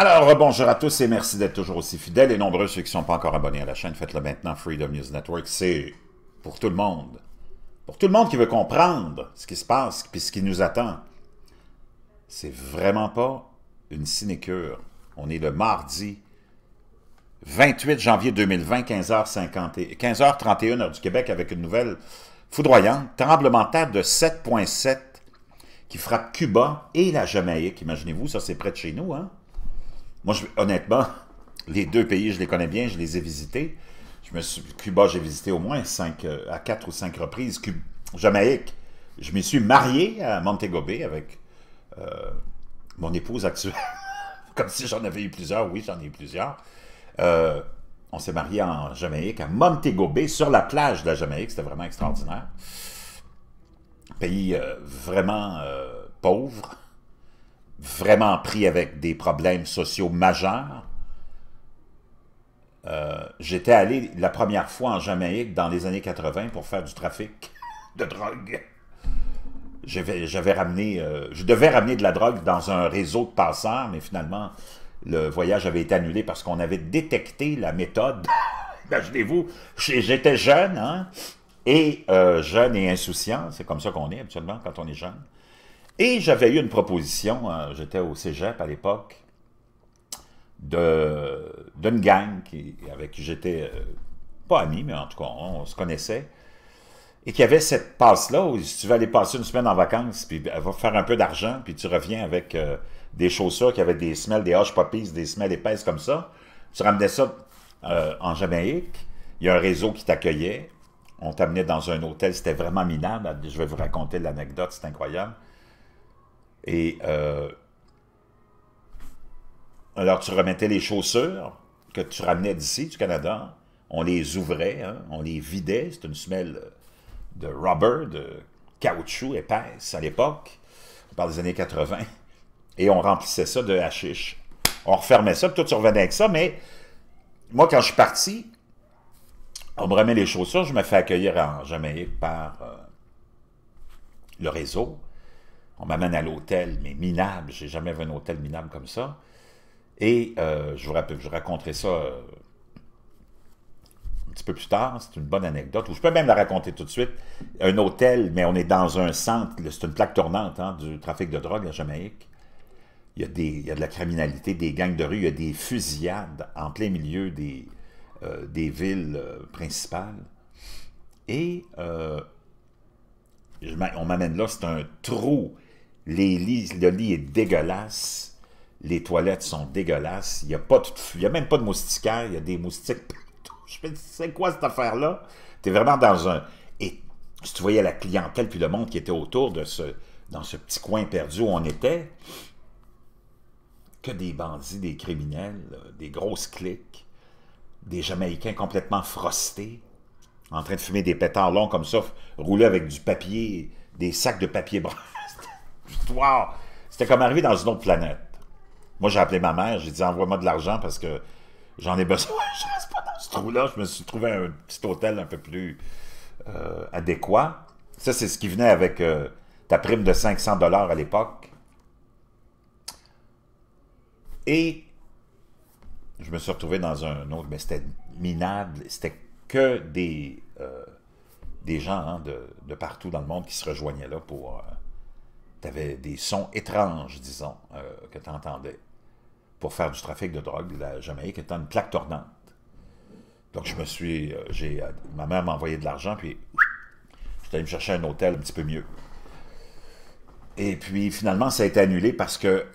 Alors, bonjour à tous et merci d'être toujours aussi fidèles et nombreux ceux qui ne sont pas encore abonnés à la chaîne. Faites-le maintenant, Freedom News Network. C'est pour tout le monde. Pour tout le monde qui veut comprendre ce qui se passe et ce qui nous attend. C'est vraiment pas une sinécure. On est le mardi 28 janvier 2020, 15h50, 15h31 heure du Québec avec une nouvelle foudroyante, tremblement de terre de 7.7 qui frappe Cuba et la Jamaïque. Imaginez-vous, ça c'est près de chez nous, hein? Moi, honnêtement, les deux pays, je les connais bien, je les ai visités. Je me Cuba, j'ai visité au moins cinq, euh, à quatre ou cinq reprises. Jamaïque, je me suis marié à Montego Bay avec euh, mon épouse actuelle. Comme si j'en avais eu plusieurs. Oui, j'en ai eu plusieurs. Euh, on s'est marié en Jamaïque, à Montego Bay, sur la plage de la Jamaïque. C'était vraiment extraordinaire. Pays vraiment pauvre vraiment pris avec des problèmes sociaux majeurs. Euh, j'étais allé la première fois en Jamaïque dans les années 80 pour faire du trafic de drogue. J'avais ramené, euh, je devais ramener de la drogue dans un réseau de passeurs, mais finalement, le voyage avait été annulé parce qu'on avait détecté la méthode. Imaginez-vous, j'étais jeune, hein, et euh, jeune et insouciant, c'est comme ça qu'on est absolument quand on est jeune. Et j'avais eu une proposition, hein, j'étais au cégep à l'époque, d'une gang qui, avec qui j'étais euh, pas ami, mais en tout cas, on, se connaissait, et qui avait cette passe-là où si tu veux aller passer une semaine en vacances, puis elle va faire un peu d'argent, puis tu reviens avec euh, des chaussures qui avaient des semelles, des haches poppies, des semelles épaisses comme ça. Tu ramenais ça euh, en Jamaïque, il y a un réseau qui t'accueillait, on t'amenait dans un hôtel, c'était vraiment minable, je vais vous raconter l'anecdote, c'est incroyable. Et euh, alors, tu remettais les chaussures que tu ramenais d'ici, du Canada. On les ouvrait, hein. on les vidait. C'était une semelle de rubber, de caoutchouc épaisse à l'époque. On parle des années 80. Et on remplissait ça de hachiche On refermait ça, puis toi, tu revenais avec ça. Mais moi, quand je suis parti, on me remet les chaussures. Je me fais accueillir en jamais par euh, le réseau. On m'amène à l'hôtel, mais minable. J'ai jamais vu un hôtel minable comme ça. Et euh, je, vous rappelle, je raconterai ça euh, un petit peu plus tard. C'est une bonne anecdote. Ou je peux même la raconter tout de suite. Un hôtel, mais on est dans un centre. C'est une plaque tournante hein, du trafic de drogue, à Jamaïque. Il y, a des, de la criminalité, des gangs de rue, il y a des fusillades en plein milieu des, euh, des villes principales. Et on m'amène là, c'est un trou les lits, le lit est dégueulasse. Les toilettes sont dégueulasses. Il n'y a, pas a même pas de moustiquaire. Il y a des moustiques Je me c'est quoi cette affaire-là? Tu es vraiment dans un... Et si tu voyais la clientèle puis le monde qui était autour de ce... dans ce petit coin perdu où on était, que des bandits, des criminels, euh, des grosses cliques, des Jamaïcains complètement frostés, en train de fumer des pétards longs comme ça, roulés avec du papier, des sacs de papier brun wow! C'était comme arrivé dans une autre planète. Moi, j'ai appelé ma mère, j'ai dit envoie-moi de l'argent parce que j'en ai besoin. je reste pas dans ce trou-là. Je me suis trouvé un petit hôtel un peu plus euh, adéquat. Ça, c'est ce qui venait avec euh, ta prime de 500 dollars à l'époque. Et je me suis retrouvé dans un autre, mais c'était minable. C'était que des, euh, des gens hein, de, de, partout dans le monde qui se rejoignaient là pour tu avais des sons étranges, disons, euh, que tu entendais pour faire du trafic de drogue. La Jamaïque étant une plaque tournante. Donc, je me suis. Euh, j'ai, euh, ma mère m'a envoyé de l'argent, puis j'étais allé me chercher un hôtel un petit peu mieux. Et puis, finalement, ça a été annulé parce que,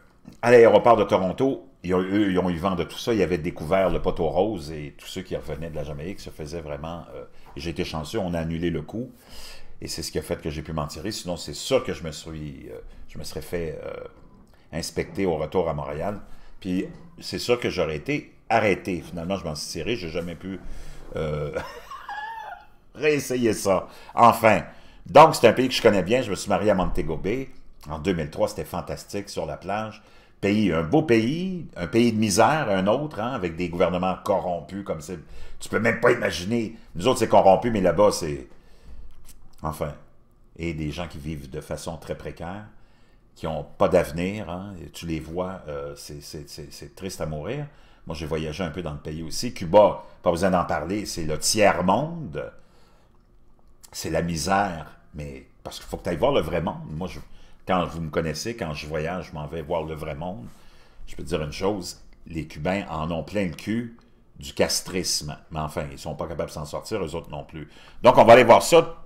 à l'aéroport de Toronto, ils ont, eux, ils ont eu vent de tout ça. Ils avaient découvert le poteau rose et tous ceux qui revenaient de la Jamaïque se faisaient vraiment. j'ai été chanceux, on a annulé le coup. Et c'est ce qui a fait que j'ai pu m'en tirer. Sinon, c'est sûr que je me, suis, euh, je me serais fait euh, inspecter au retour à Montréal. Puis c'est sûr que j'aurais été arrêté. Finalement, je m'en suis tiré. Je n'ai jamais pu euh, réessayer ça. Enfin. Donc, c'est un pays que je connais bien. Je me suis marié à Montego Bay. En 2003, c'était fantastique sur la plage. Pays, un beau pays, un pays de misère, un autre, hein, avec des gouvernements corrompus comme c'est. Tu peux même pas imaginer. Nous autres, c'est corrompu, mais là-bas, c'est enfin, et des gens qui vivent de façon très précaire, qui n'ont pas d'avenir, hein, tu les vois, euh, c'est triste à mourir. Moi, j'ai voyagé un peu dans le pays aussi. Cuba, pas besoin d'en parler, c'est le tiers-monde. C'est la misère, mais parce qu'il faut que tu ailles voir le vrai monde. Moi, quand vous me connaissez, quand je voyage, je m'en vais voir le vrai monde. Je peux te dire une chose, les Cubains en ont plein le cul du castrisme. Mais enfin, ils ne sont pas capables de s'en sortir, eux autres non plus. Donc, on va aller voir ça.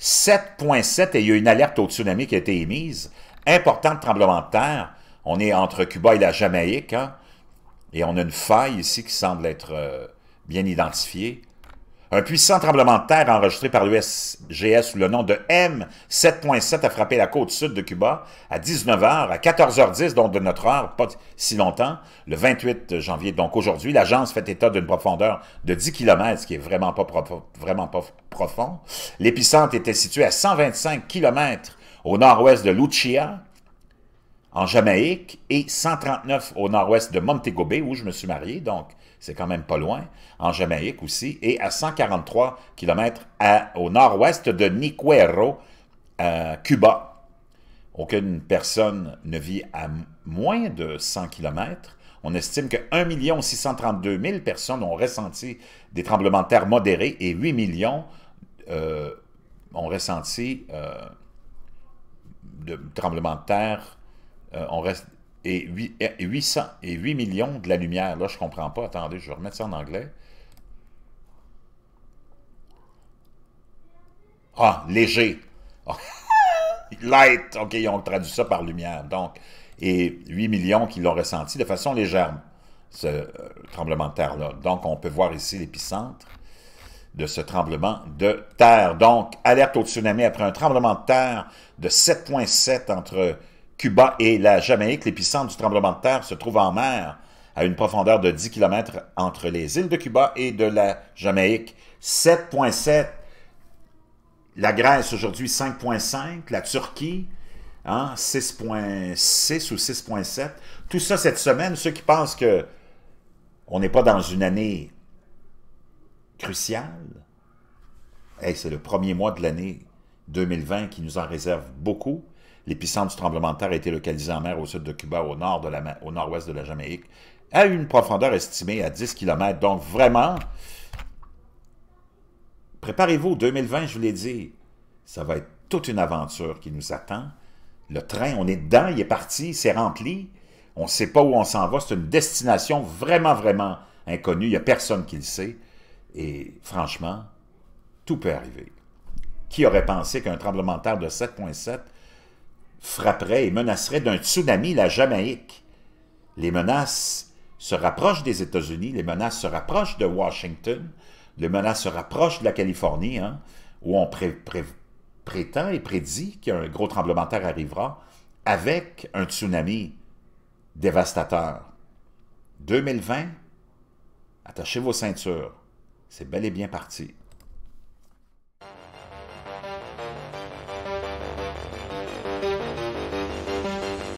7,7 et il y a une alerte au tsunami qui a été émise. important tremblement de terre. On est entre Cuba et la Jamaïque. Hein, et on a une faille ici qui semble être euh, bien identifiée. Un puissant tremblement de terre enregistré par l'USGS sous le nom de M7.7 a frappé la côte sud de Cuba à 19h, à 14h10, donc de notre heure, pas si longtemps, le 28 janvier. Donc aujourd'hui, l'agence fait état d'une profondeur de 10 km, ce qui est vraiment pas, profond. L'épicentre était situé à 125 km au nord-ouest de Lucia, en Jamaïque, et 139 au nord-ouest de Montego Bay, où je me suis marié, donc c'est quand même pas loin, en Jamaïque aussi, et à 143 km au nord-ouest de Nicuero, à Cuba. Aucune personne ne vit à moins de 100 km. On estime que 1 632 000 personnes ont ressenti des tremblements de terre modérés et 8 millions euh, ont ressenti des euh, de tremblements de terre, euh, et 8, et millions de la lumière. Là, je ne comprends pas. Attendez, je vais remettre ça en anglais. Ah, léger. Light. OK, ils ont traduit ça par lumière. Donc, et 8 millions qui l'ont ressenti de façon légère, ce euh, tremblement de terre-là. Donc, on peut voir ici l'épicentre de ce tremblement de terre. Donc, alerte au tsunami après un tremblement de terre de 7,7 entre Cuba et la Jamaïque, l'épicentre du tremblement de terre se trouve en mer, à une profondeur de 10 km entre les îles de Cuba et de la Jamaïque. 7,7. La Grèce aujourd'hui 5,5. La Turquie hein, 6,6 ou 6,7. Tout ça cette semaine, ceux qui pensent que on n'est pas dans une année cruciale, c'est le premier mois de l'année 2020 qui nous en réserve beaucoup. L'épicentre du tremblement de terre a été localisé en mer au sud de Cuba, au nord-ouest de, la, nord de la Jamaïque, à une profondeur estimée à 10 km. Donc vraiment, préparez-vous, 2020, je vous l'ai dit, ça va être toute une aventure qui nous attend. Le train, on est dedans, il est parti, c'est rempli. On ne sait pas où on s'en va. C'est une destination vraiment, vraiment inconnue. Il n'y a personne qui le sait. Et franchement, tout peut arriver. Qui aurait pensé qu'un tremblement de terre de 7,7 frapperait et menacerait d'un tsunami la Jamaïque. Les menaces se rapprochent des États-Unis, les menaces se rapprochent de Washington, les menaces se rapprochent de la Californie, hein, où on prétend et prédit qu'un gros tremblement de terre arrivera avec un tsunami dévastateur. 2020, attachez vos ceintures, c'est bel et bien parti.